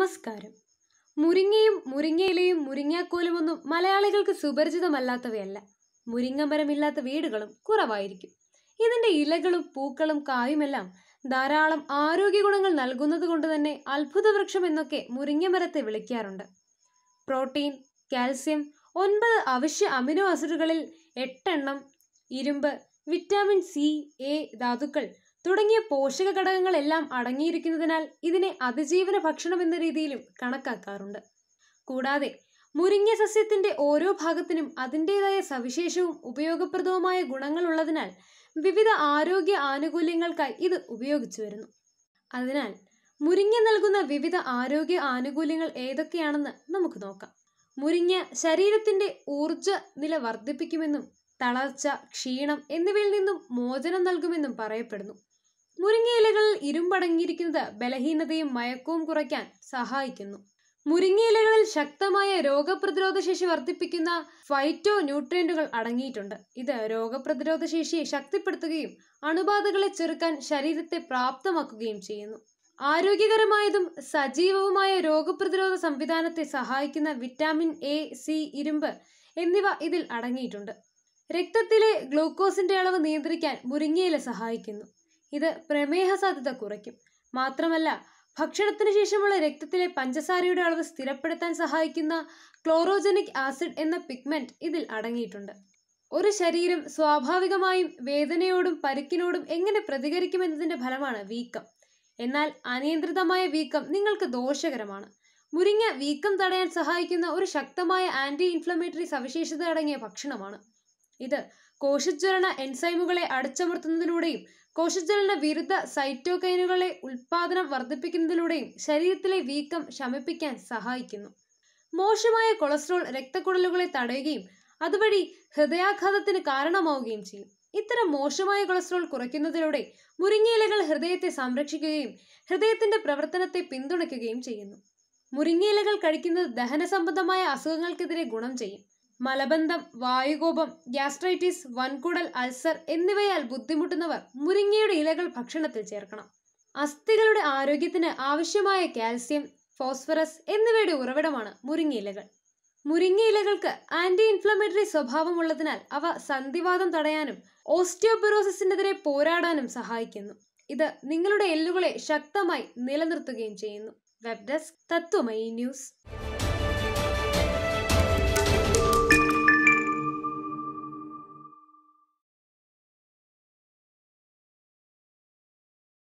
നമസ്കാരം മുരിങ്ങയും മുരിങ്ങയിലയും മുരിങ്ങാക്കോലുമൊന്നും മലയാളികൾക്ക് സുപരിചിതമല്ലാത്തവയല്ല മുരിങ്ങമരമില്ലാത്ത വീടുകളും കുറവായിരിക്കും ഇതിന്റെ ഇലകളും പൂക്കളും കായുമെല്ലാം ധാരാളം ആരോഗ്യ ഗുണങ്ങൾ നൽകുന്നത് കൊണ്ട് തന്നെ വൃക്ഷം എന്നൊക്കെ മുരിങ്ങമരത്തെ വിളിക്കാറുണ്ട് പ്രോട്ടീൻ കാൽസ്യം ഒൻപത് അവശ്യ അമിനോ ആസിഡുകളിൽ എട്ടെണ്ണം ഇരുമ്പ് വിറ്റാമിൻ സി എ ധാതുക്കൾ തുടങ്ങിയ പോഷക ഘടകങ്ങളെല്ലാം അടങ്ങിയിരിക്കുന്നതിനാൽ ഇതിനെ അതിജീവന ഭക്ഷണം എന്ന രീതിയിലും കണക്കാക്കാറുണ്ട് കൂടാതെ മുരിങ്ങ സസ്യത്തിന്റെ ഓരോ ഭാഗത്തിനും അതിൻ്റെതായ സവിശേഷവും ഉപയോഗപ്രദവുമായ ഗുണങ്ങളുള്ളതിനാൽ വിവിധ ആരോഗ്യ ആനുകൂല്യങ്ങൾക്കായി ഇത് ഉപയോഗിച്ചു വരുന്നു അതിനാൽ മുരിങ്ങ നൽകുന്ന വിവിധ ആരോഗ്യ ആനുകൂല്യങ്ങൾ ഏതൊക്കെയാണെന്ന് നമുക്ക് നോക്കാം മുരിങ്ങ ശരീരത്തിന്റെ ഊർജ നില വർദ്ധിപ്പിക്കുമെന്നും തളർച്ച ക്ഷീണം എന്നിവയിൽ നിന്നും മോചനം നൽകുമെന്നും പറയപ്പെടുന്നു മുരിങ്ങയിലകൾ ഇരുമ്പടങ്ങിയിരിക്കുന്നത് ബലഹീനതയും മയക്കവും കുറയ്ക്കാൻ സഹായിക്കുന്നു മുരിങ്ങയിലകളിൽ ശക്തമായ രോഗപ്രതിരോധ ശേഷി വർദ്ധിപ്പിക്കുന്ന ഫൈറ്റോ ന്യൂട്രിയന്റുകൾ അടങ്ങിയിട്ടുണ്ട് ഇത് രോഗപ്രതിരോധ ശേഷിയെ ശക്തിപ്പെടുത്തുകയും അണുബാധകളെ ചെറുക്കാൻ ശരീരത്തെ പ്രാപ്തമാക്കുകയും ചെയ്യുന്നു ആരോഗ്യകരമായതും സജീവവുമായ രോഗപ്രതിരോധ സംവിധാനത്തെ സഹായിക്കുന്ന വിറ്റാമിൻ എ സി ഇരുമ്പ് എന്നിവ ഇതിൽ അടങ്ങിയിട്ടുണ്ട് രക്തത്തിലെ ഗ്ലൂക്കോസിന്റെ അളവ് നിയന്ത്രിക്കാൻ മുരിങ്ങയില സഹായിക്കുന്നു ഇത് പ്രമേഹ സാധ്യത കുറയ്ക്കും മാത്രമല്ല ഭക്ഷണത്തിന് ശേഷമുള്ള രക്തത്തിലെ പഞ്ചസാരയുടെ അളവ് സ്ഥിരപ്പെടുത്താൻ സഹായിക്കുന്ന ക്ലോറോജനിക് ആസിഡ് എന്ന പിഗ്മെന്റ് ഇതിൽ അടങ്ങിയിട്ടുണ്ട് ഒരു ശരീരം സ്വാഭാവികമായും വേദനയോടും പരുക്കിനോടും എങ്ങനെ പ്രതികരിക്കുമെന്നതിന്റെ ഫലമാണ് വീക്കം എന്നാൽ അനിയന്ത്രിതമായ വീക്കം നിങ്ങൾക്ക് ദോഷകരമാണ് മുരിങ്ങ വീക്കം തടയാൻ സഹായിക്കുന്ന ഒരു ശക്തമായ ആന്റി ഇൻഫ്ലമേറ്ററി സവിശേഷത അടങ്ങിയ ഭക്ഷണമാണ് ഇത് കോശജ്വരണ എൻസൈമുകളെ അടിച്ചമർത്തുന്നതിലൂടെയും കോശജലന വിരുദ്ധ സൈറ്റോകൈനുകളെ ഉൽപാദനം വർദ്ധിപ്പിക്കുന്നതിലൂടെയും ശരീരത്തിലെ വീക്കം ശമിപ്പിക്കാൻ സഹായിക്കുന്നു മോശമായ കൊളസ്ട്രോൾ രക്തക്കുഴലുകളെ തടയുകയും അതുവഴി ഹൃദയാഘാതത്തിന് കാരണമാവുകയും ചെയ്യും ഇത്തരം മോശമായ കൊളസ്ട്രോൾ കുറയ്ക്കുന്നതിലൂടെ മുരിങ്ങയിലകൾ ഹൃദയത്തെ സംരക്ഷിക്കുകയും ഹൃദയത്തിന്റെ പ്രവർത്തനത്തെ പിന്തുണയ്ക്കുകയും ചെയ്യുന്നു മുരിങ്ങയിലകൾ കഴിക്കുന്നത് ദഹന സംബന്ധമായ അസുഖങ്ങൾക്കെതിരെ ഗുണം ചെയ്യും മലബന്ധം വായുകോപം ഗ്യാസ്ട്രൈറ്റിസ് വൻകുടൽ അൾസർ എന്നിവയാൽ ബുദ്ധിമുട്ടുന്നവർ മുരിങ്ങയുടെ ഇലകൾ ഭക്ഷണത്തിൽ ചേർക്കണം അസ്ഥികളുടെ ആരോഗ്യത്തിന് ആവശ്യമായ കാൽസ്യം ഫോസ്ഫറസ് എന്നിവയുടെ ഉറവിടമാണ് മുരിങ്ങയിലകൾ മുരിങ്ങയിലകൾക്ക് ആന്റി ഇൻഫ്ലമേറ്ററി സ്വഭാവമുള്ളതിനാൽ അവ സന്ധിവാദം തടയാനും ഓസ്റ്റിയോപെറോസിസിനെതിരെ പോരാടാനും സഹായിക്കുന്നു ഇത് നിങ്ങളുടെ എല്ലുകളെ ശക്തമായി നിലനിർത്തുകയും ചെയ്യുന്നു വെബ് ഡെസ്ക് തത്വമയി ന്യൂസ്